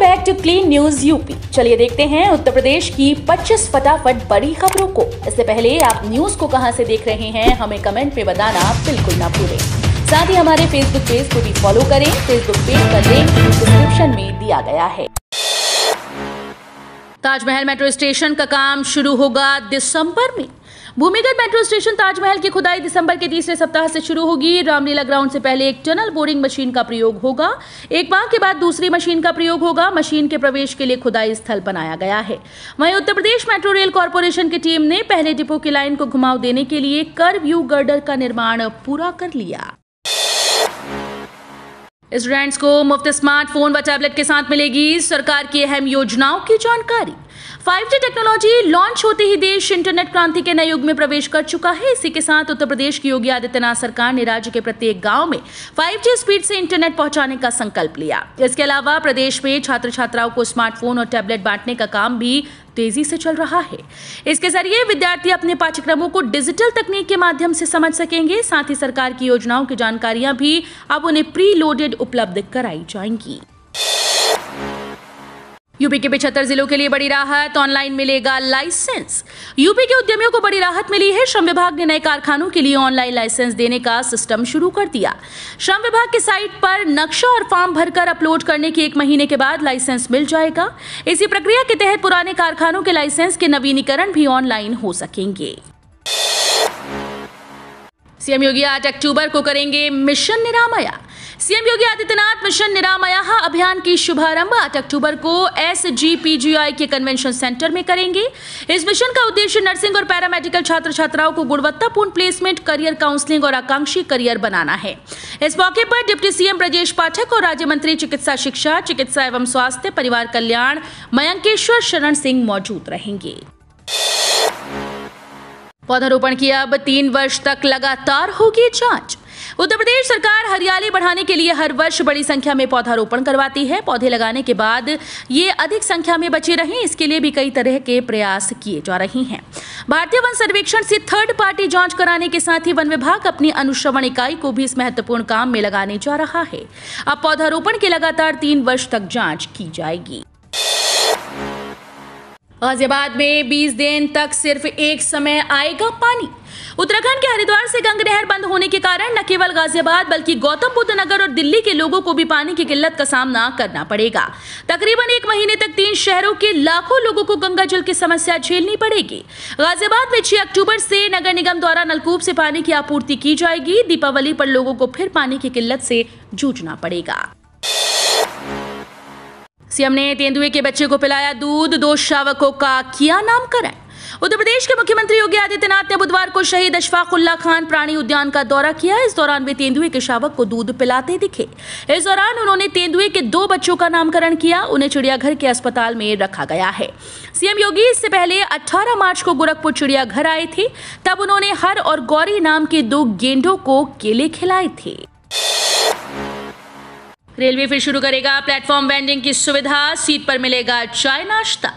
back to clean news UP चलिए देखते हैं उत्तर प्रदेश की 25 फटाफट बड़ी खबरों को इससे पहले आप न्यूज को कहां से देख रहे हैं हमें कमेंट में बताना बिल्कुल ना भूलें साथ ही हमारे फेसबुक पेज को भी फॉलो करें फेसबुक पेज का लिंक डिस्क्रिप्शन में दिया गया है ताजमहल मेट्रो स्टेशन का काम शुरू होगा दिसंबर में भूमिगत मेट्रो स्टेशन ताजमहल की खुदाई दिसंबर के तीसरे सप्ताह से शुरू होगी रामलीला ग्राउंड से पहले एक टनल बोरिंग मशीन का प्रयोग होगा एक माह के बाद दूसरी मशीन का प्रयोग होगा मशीन के प्रवेश के लिए खुदाई स्थल बनाया गया है वहीं Uttar Pradesh metro rail corporation की टीम ने पहले डिपो की लाइन को घुमाव देने के लिए कर्व यू गर्डर का निर्माण पूरा कर लिया स्टूडेंट्स को मुफ्त स्मार्टफोन व टैबलेट के साथ मिलेगी सरकार की अहम योजनाओं की जानकारी जी टेक्नोलॉजी लॉन्च होते ही देश इंटरनेट क्रांति के नए युग में प्रवेश कर चुका है इसी के साथ उत्तर प्रदेश की योगी आदित्यनाथ सरकार ने राज्य के प्रत्येक गांव में 5G स्पीड से इंटरनेट पहुंचाने का संकल्प लिया इसके अलावा प्रदेश में छात्र छात्राओं को स्मार्टफोन और टैबलेट बांटने का काम भी तेजी से चल रहा है इसके जरिए विद्यार्थी अपने पाठ्यक्रमों को डिजिटल तकनीक के माध्यम से समझ सकेंगे साथ ही सरकार की योजनाओं की जानकारियां भी अब उन्हें प्री लोडेड उपलब्ध कराई जाएंगी यूपी के पिछहत्तर जिलों के लिए बड़ी राहत ऑनलाइन मिलेगा लाइसेंस यूपी के उद्यमियों को बड़ी राहत मिली है श्रम विभाग ने नए कारखानों के लिए ऑनलाइन लाइसेंस देने का सिस्टम शुरू कर दिया श्रम विभाग की साइट पर नक्शा और फॉर्म भरकर अपलोड करने के एक महीने के बाद लाइसेंस मिल जाएगा इसी प्रक्रिया के तहत पुराने कारखानों के लाइसेंस के नवीनीकरण भी ऑनलाइन हो सकेंगे सीएम योगी आठ अक्टूबर को करेंगे mission Niramaya CM Yogi Adityanath mission Niramaya अभियान की शुभारंभ आठ अक्टूबर को एस के कन्वेंशन सेंटर में करेंगे इस मिशन का उद्देश्य नर्सिंग और पैरामेडिकल छात्र छात्राओं को गुणवत्तापूर्ण प्लेसमेंट करियर काउंसलिंग और आकांक्षी करियर बनाना है इस मौके पर डिप्टी सीएम ब्रजेश पाठक और राज्य मंत्री चिकित्सा शिक्षा चिकित्सा एवं स्वास्थ्य परिवार कल्याण मयंकेश्वर शरण सिंह मौजूद रहेंगे पौधारोपण की अब तीन वर्ष तक लगातार होगी जांच उत्तर प्रदेश सरकार हरियाली बढ़ाने के लिए हर वर्ष बड़ी संख्या में पौधारोपण करवाती है पौधे लगाने के बाद ये अधिक संख्या में बचे रहें इसके लिए भी कई तरह के प्रयास किए जा रहे हैं भारतीय वन सर्वेक्षण से थर्ड पार्टी जांच कराने के साथ ही वन विभाग अपनी अनुश्रवण इकाई को भी इस महत्वपूर्ण काम में लगाने जा रहा है अब पौधारोपण की लगातार तीन वर्ष तक जाँच की जाएगी गाजियाबाद में 20 दिन तक सिर्फ एक समय आएगा पानी उत्तराखंड के हरिद्वार से गंग नहर बंद होने के कारण न केवल गाजियाबाद बल्कि गौतम बुद्ध नगर और दिल्ली के लोगों को भी पानी की किल्लत का सामना करना पड़ेगा तकरीबन एक महीने तक तीन शहरों के लाखों लोगों को गंगा जल की समस्या झेलनी पड़ेगी गाजियाबाद में छह अक्टूबर से नगर निगम द्वारा नलकूप से पानी की आपूर्ति की जाएगी दीपावली पर लोगों को फिर पानी की किल्लत से जूझना पड़ेगा सीएम ने तेंदुए के बच्चे को पिलाया दूध दो शावकों का किया नामकरण उत्तर प्रदेश के मुख्यमंत्री योगी आदित्यनाथ ने बुधवार को शहीद अशफाक उल्ला खान प्राणी उद्यान का दौरा किया इस दौरान वे तेंदुए के शावक को दूध पिलाते दिखे इस दौरान उन्होंने तेंदुए के दो बच्चों का नामकरण किया उन्हें चिड़ियाघर के अस्पताल में रखा गया है सीएम योगी इससे पहले 18 मार्च को गोरखपुर चिड़ियाघर आए थे तब उन्होंने हर और गौरी नाम के दो गेंडों को केले खिलाए थे रेलवे फिर शुरू करेगा प्लेटफॉर्म वेंडिंग की सुविधा सीट पर मिलेगा चाय नाश्ता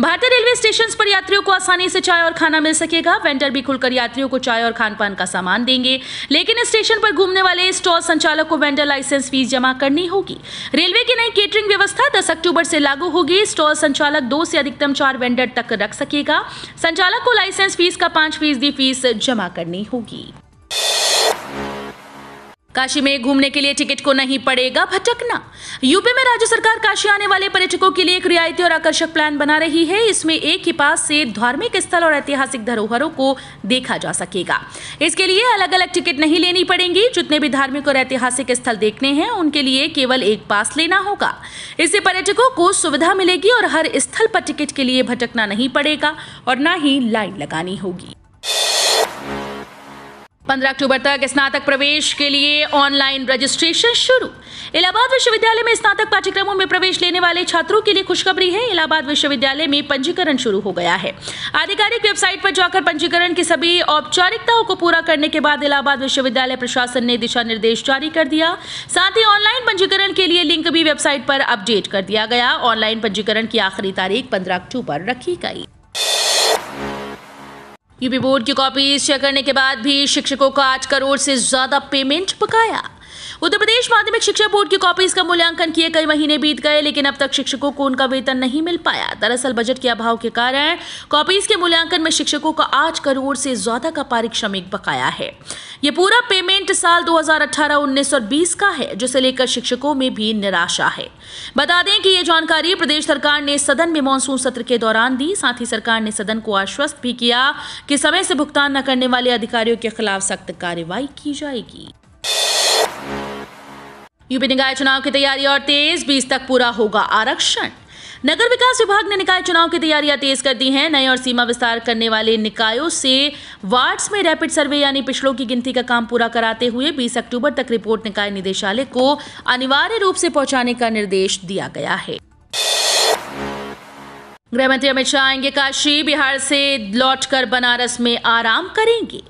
भारतीय रेलवे स्टेशन यात्रियों को आसानी से चाय और खाना मिल सकेगा वेंडर भी खुलकर यात्रियों को चाय और खान पान का सामान देंगे लेकिन स्टेशन पर घूमने वाले स्टॉल संचालक को वेंडर लाइसेंस फीस जमा करनी होगी रेलवे की नई केटरिंग व्यवस्था दस अक्टूबर से लागू होगी स्टॉल संचालक दो से अधिकतम चार वेंडर तक रख सकेगा संचालक को लाइसेंस फीस का पांच फीसदी फीस जमा करनी होगी काशी में घूमने के लिए टिकट को नहीं पड़ेगा भटकना यूपी में राज्य सरकार काशी आने वाले पर्यटकों के लिए एक रियायती और आकर्षक प्लान बना रही है इसमें एक ही पास से धार्मिक स्थल और ऐतिहासिक धरोहरों को देखा जा सकेगा इसके लिए अलग अलग टिकट नहीं लेनी पड़ेगी जितने भी धार्मिक और ऐतिहासिक स्थल देखने हैं उनके लिए केवल एक पास लेना होगा इससे पर्यटकों को सुविधा मिलेगी और हर स्थल पर टिकट के लिए भटकना नहीं पड़ेगा और न ही लाइन लगानी होगी 15 अक्टूबर तक स्नातक प्रवेश के लिए ऑनलाइन रजिस्ट्रेशन शुरू इलाहाबाद विश्वविद्यालय में स्नातक पाठ्यक्रमों में प्रवेश लेने वाले छात्रों के लिए खुशखबरी है इलाहाबाद विश्वविद्यालय में पंजीकरण शुरू हो गया है आधिकारिक वेबसाइट पर जाकर पंजीकरण की सभी औपचारिकताओं को पूरा करने के बाद इलाहाबाद विश्वविद्यालय प्रशासन ने दिशा निर्देश जारी कर दिया साथ ही ऑनलाइन पंजीकरण के लिए लिंक भी वेबसाइट पर अपडेट कर दिया गया ऑनलाइन पंजीकरण की आखिरी तारीख पंद्रह अक्टूबर रखी गई यूपी बोर्ड की कॉपीज चेक करने के बाद भी शिक्षकों का आठ करोड़ से ज्यादा पेमेंट बकाया उत्तर प्रदेश माध्यमिक शिक्षा बोर्ड की कॉपीज का मूल्यांकन किए कई महीने बीत गए लेकिन अब तक शिक्षकों को उनका वेतन नहीं मिल पाया दरअसल बजट के अभाव के कारण कॉपीज के मूल्यांकन में शिक्षकों का आठ करोड़ से ज्यादा का पारिश्रमिक बकाया है ये पूरा पेमेंट साल 2018, 19 और 20 का है जिसे लेकर शिक्षकों में भी निराशा है बता दें कि ये जानकारी प्रदेश सरकार ने सदन में मानसून सत्र के दौरान दी साथ ही सरकार ने सदन को आश्वस्त भी किया कि समय से भुगतान न करने वाले अधिकारियों के खिलाफ सख्त कार्रवाई की जाएगी यूपी निकाय चुनाव की तैयारी और तेज बीस तक पूरा होगा आरक्षण नगर विकास विभाग ने निकाय चुनाव की तैयारियां तेज कर दी हैं नए और सीमा विस्तार करने वाले निकायों से वार्ड्स में रैपिड सर्वे यानी पिछड़ों की गिनती का काम पूरा कराते हुए 20 अक्टूबर तक रिपोर्ट निकाय निदेशालय को अनिवार्य रूप से पहुंचाने का निर्देश दिया गया है गृहमंत्री अमित शाह आएंगे काशी बिहार से लौटकर बनारस में आराम करेंगे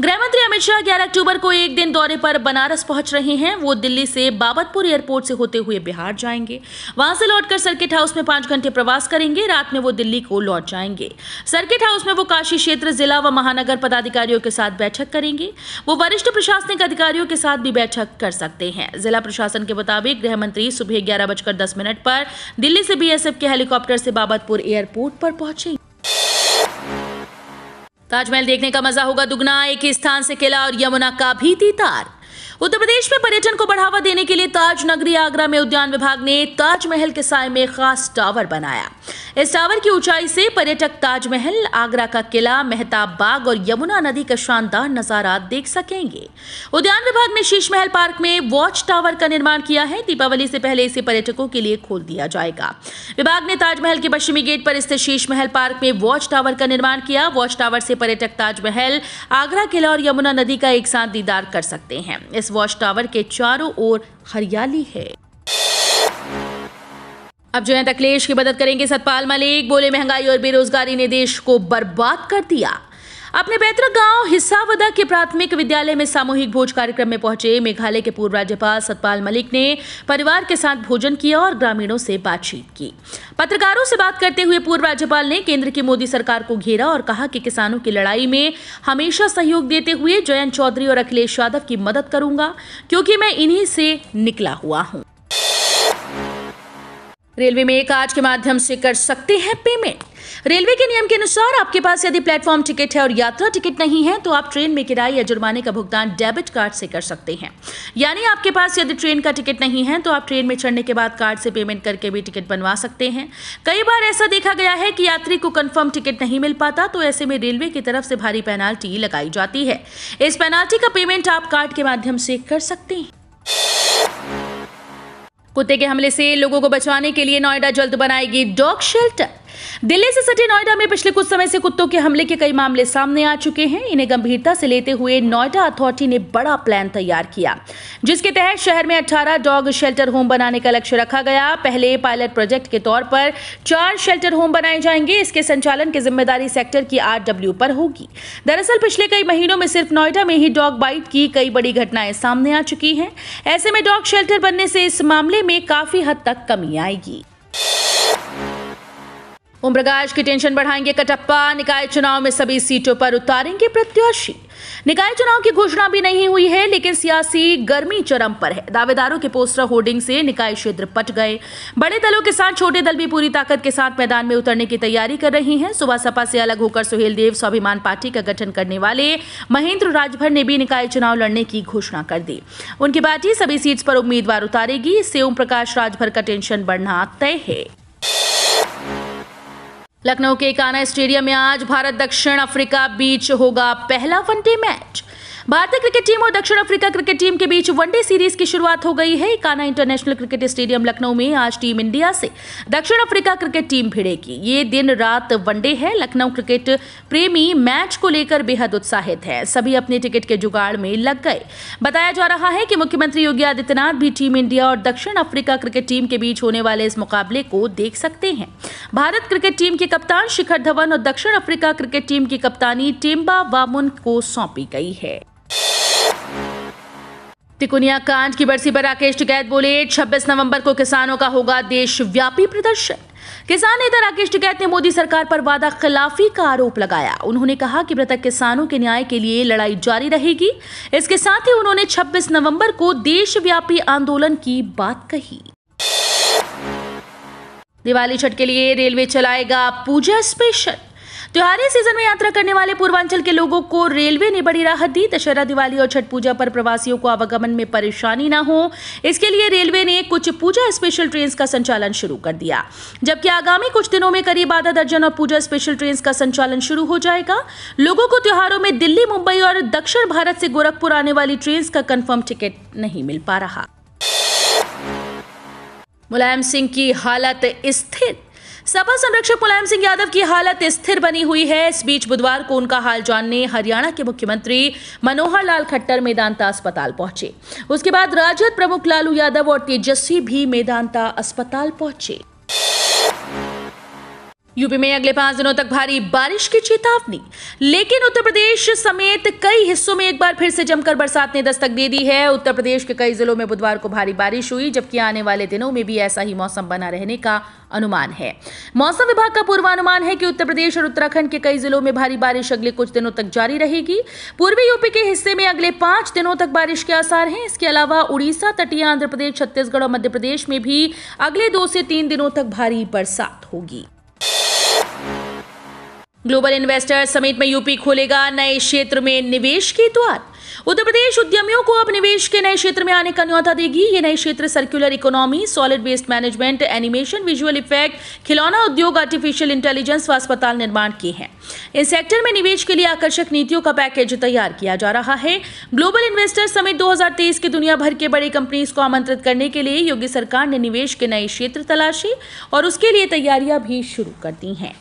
गृहमंत्री अमित शाह ग्यारह अक्टूबर को एक दिन दौरे पर बनारस पहुंच रहे हैं वो दिल्ली से बाबतपुर एयरपोर्ट से होते हुए बिहार जाएंगे वहां से लौटकर सर्किट हाउस में पांच घंटे प्रवास करेंगे रात में वो दिल्ली को लौट जाएंगे सर्किट हाउस में वो काशी क्षेत्र जिला व महानगर पदाधिकारियों के साथ बैठक करेंगे वो वरिष्ठ प्रशासनिक अधिकारियों के साथ भी बैठक कर सकते हैं जिला प्रशासन के मुताबिक गृह मंत्री सुबह ग्यारह बजकर दस मिनट पर दिल्ली से बीएसएफ के हेलीकॉप्टर से बाबतपुर एयरपोर्ट पर पहुंचे ताजमहल देखने का मजा होगा दुगना एक ही स्थान से किला और यमुना का भी तीतार उत्तर प्रदेश में पर्यटन को बढ़ावा देने के लिए ताज नगरी आगरा में उद्यान विभाग ने ताजमहल के साय में खास टावर बनाया इस टावर की ऊंचाई से पर्यटक ताजमहल आगरा का किला मेहताब बाग और यमुना नदी का शानदार नजारा देख सकेंगे उद्यान विभाग ने शीश महल पार्क में वॉच टावर का निर्माण किया है दीपावली से पहले इसे पर्यटकों के लिए खोल दिया जाएगा विभाग ने ताजमहल के पश्चिमी गेट पर स्थित शीश महल पार्क में वॉच टावर का निर्माण किया वॉच टावर से पर्यटक ताजमहल आगरा किला और यमुना नदी का एक साथ दीदार कर सकते हैं इस वॉच टावर के चारों ओर हरियाली है अब जो है अखिलेश की मदद करेंगे सतपाल मलिक बोले महंगाई और बेरोजगारी ने देश को बर्बाद कर दिया अपने बैतरा गांव हिस्सावदा के प्राथमिक विद्यालय में सामूहिक भोज कार्यक्रम में पहुंचे मेघालय के पूर्व राज्यपाल सतपाल मलिक ने परिवार के साथ भोजन किया और ग्रामीणों से बातचीत की पत्रकारों से बात करते हुए पूर्व राज्यपाल ने केंद्र की मोदी सरकार को घेरा और कहा कि किसानों की लड़ाई में हमेशा सहयोग देते हुए जयंत चौधरी और अखिलेश यादव की मदद करूंगा क्योंकि मैं इन्हीं से निकला हुआ हूँ रेलवे में एक कार्ड के माध्यम से कर सकते हैं पेमेंट रेलवे के नियम के अनुसार आपके पास यदि प्लेटफॉर्म टिकट है और यात्रा टिकट नहीं है तो आप ट्रेन में किराए या जुर्माने का भुगतान डेबिट कार्ड से कर सकते हैं यानी आपके पास यदि ट्रेन का टिकट नहीं है तो आप ट्रेन में चढ़ने के बाद कार्ड से पेमेंट करके भी टिकट बनवा सकते हैं कई बार ऐसा देखा गया है कि यात्री को कन्फर्म टिकट नहीं मिल पाता तो ऐसे में रेलवे की तरफ से भारी पेनाल्टी लगाई जाती है इस पेनाल्टी का पेमेंट आप कार्ड के माध्यम से कर सकते हैं कुत्ते के हमले से लोगों को बचाने के लिए नोएडा जल्द बनाएगी डॉग शेल्टर दिल्ली से सटे नोएडा में पिछले कुछ समय से कुत्तों के हमले के कई मामले सामने आ चुके हैं इन्हें गंभीरता से लेते हुए नोएडा अथॉरिटी ने बड़ा प्लान तैयार किया जिसके तहत शहर में 18 डॉग शेल्टर होम बनाने का लक्ष्य रखा गया पहले पायलट प्रोजेक्ट के तौर पर चार शेल्टर होम बनाए जाएंगे इसके संचालन की जिम्मेदारी सेक्टर की आर पर होगी दरअसल पिछले कई महीनों में सिर्फ नोएडा में ही डॉग बाइट की कई बड़ी घटनाएं सामने आ चुकी हैं ऐसे में डॉग शेल्टर बनने से इस मामले में काफी हद तक कमी आएगी ओम प्रकाश की टेंशन बढ़ाएंगे कटप्पा निकाय चुनाव में सभी सीटों पर उतारेंगे प्रत्याशी निकाय चुनाव की घोषणा भी नहीं हुई है लेकिन सियासी गर्मी चरम पर है दावेदारों के पोस्टर होर्डिंग से निकाय क्षेत्र पट गए बड़े दलों के साथ छोटे दल भी पूरी ताकत के साथ मैदान में उतरने की तैयारी कर रही हैं सुबह सपा से अलग होकर सुहेल देव स्वाभिमान पार्टी का गठन करने वाले महेंद्र राजभर ने भी निकाय चुनाव लड़ने की घोषणा कर दी उनकी पार्टी सभी सीट पर उम्मीदवार उतारेगी इससे ओम प्रकाश राजभर का टेंशन बढ़ना तय है लखनऊ के काना स्टेडियम में आज भारत दक्षिण अफ्रीका बीच होगा पहला वनडे मैच भारतीय क्रिकेट टीम और दक्षिण अफ्रीका क्रिकेट टीम के बीच वनडे सीरीज की शुरुआत हो गई है Ekana international cricket stadium Lucknow में आज टीम इंडिया से दक्षिण अफ्रीका क्रिकेट टीम भिड़ेगी ये दिन रात वनडे है लखनऊ क्रिकेट प्रेमी मैच को लेकर बेहद उत्साहित है सभी अपने टिकट के जुगाड़ में लग गए बताया जा रहा है कि मुख्यमंत्री योगी आदित्यनाथ भी टीम इंडिया और दक्षिण अफ्रीका क्रिकेट टीम के बीच होने वाले इस मुकाबले को देख सकते हैं भारत क्रिकेट टीम के कप्तान शिखर धवन और दक्षिण अफ्रीका क्रिकेट टीम की कप्तानी टेम्बा वामुन को सौंपी गई है तिकुनिया कांड की बरसी पर राकेश टिकैत बोले 26 नवंबर को किसानों का होगा देशव्यापी प्रदर्शन किसान नेता राकेश टिकैत ने मोदी सरकार पर वादा खिलाफी का आरोप लगाया उन्होंने कहा कि मृतक किसानों के न्याय के लिए लड़ाई जारी रहेगी इसके साथ ही उन्होंने 26 नवंबर को देशव्यापी आंदोलन की बात कही दिवाली छठ के लिए रेलवे चलाएगा पूजा स्पेशल त्योहारी सीजन में यात्रा करने वाले पूर्वांचल के लोगों को रेलवे ने बड़ी राहत दी दशहरा दिवाली और छठ पूजा पर प्रवासियों को आवागमन में परेशानी न हो इसके लिए रेलवे ने कुछ पूजा स्पेशल ट्रेन का संचालन शुरू कर दिया जबकि आगामी कुछ दिनों में करीब आधा दर्जन और पूजा स्पेशल ट्रेन का संचालन शुरू हो जाएगा लोगों को त्योहारों में दिल्ली मुंबई और दक्षिण भारत से गोरखपुर आने वाली ट्रेन का कंफर्म टिकट नहीं मिल पा रहा मुलायम सिंह की हालत स्थिर सपा संरक्षक मुलायम सिंह यादव की हालत स्थिर बनी हुई है इस बीच बुधवार को उनका हाल जानने हरियाणा के मुख्यमंत्री मनोहर लाल खट्टर मेदांता अस्पताल पहुंचे उसके बाद राजद प्रमुख लालू यादव और तेजस्वी भी मेदांता अस्पताल पहुंचे यूपी में अगले पांच दिनों तक भारी बारिश की चेतावनी लेकिन उत्तर प्रदेश समेत कई हिस्सों में एक बार फिर से जमकर बरसात ने दस्तक दे दी है उत्तर प्रदेश के कई जिलों में बुधवार को भारी बारिश हुई जबकि आने वाले दिनों में भी ऐसा ही मौसम बना रहने का अनुमान है मौसम विभाग का पूर्वानुमान है कि उत्तर प्रदेश और उत्तराखंड के कई जिलों में भारी बारिश अगले कुछ दिनों तक जारी रहेगी पूर्वी यूपी के हिस्से में अगले पांच दिनों तक बारिश के आसार हैं इसके अलावा उड़ीसा तटीय आंध्र प्रदेश छत्तीसगढ़ और मध्य प्रदेश में भी अगले दो से तीन दिनों तक भारी बरसात होगी ग्लोबल इन्वेस्टर्स समिट में यूपी खोलेगा नए क्षेत्र में निवेश के द्वार उत्तर प्रदेश उद्यमियों को अब निवेश के नए क्षेत्र में आने का न्यौता देगी ये नए क्षेत्र circular economy solid waste management animation visual effect खिलौना उद्योग आर्टिफिशियल इंटेलिजेंस व अस्पताल निर्माण के हैं इन सेक्टर में निवेश के लिए आकर्षक नीतियों का पैकेज तैयार किया जा रहा है ग्लोबल इन्वेस्टर समिट दो की दुनिया भर के बड़ी कंपनीज को आमंत्रित करने के लिए योगी सरकार ने निवेश के नए क्षेत्र तलाशे और उसके लिए तैयारियां भी शुरू कर दी हैं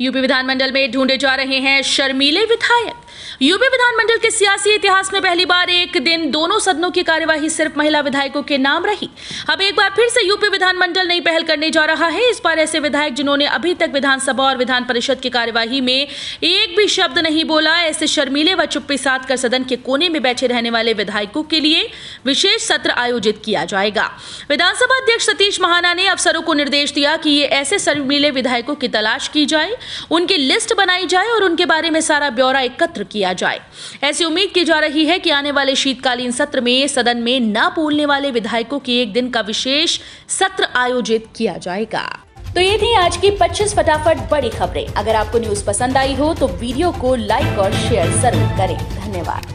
यूपी विधानमंडल में ढूंढे जा रहे हैं शर्मीले विधायक यूपी विधानमंडल के सियासी इतिहास में पहली बार एक दिन दोनों सदनों की कार्यवाही सिर्फ महिला विधायकों के नाम रही अब एक बार फिर से यूपी विधानमंडल नई पहल करने जा रहा है इस बार ऐसे विधायक जिन्होंने अभी तक विधानसभा और विधान परिषद की कार्यवाही में एक भी शब्द नहीं बोला ऐसे शर्मीले व चुप्पी साध कर सदन के कोने में बैठे रहने वाले विधायकों के लिए विशेष सत्र आयोजित किया जाएगा विधानसभा अध्यक्ष सतीश महाना ने अफसरों को निर्देश दिया कि ये ऐसे शर्मीले विधायकों की तलाश की जाए उनकी लिस्ट बनाई जाए और उनके बारे में सारा ब्यौरा एकत्र किया जाए ऐसी उम्मीद की जा रही है कि आने वाले शीतकालीन सत्र में सदन में न बोलने वाले विधायकों के एक दिन का विशेष सत्र आयोजित किया जाएगा तो ये थी आज की 25 फटाफट बड़ी खबरें अगर आपको न्यूज पसंद आई हो तो वीडियो को लाइक और शेयर जरूर करें धन्यवाद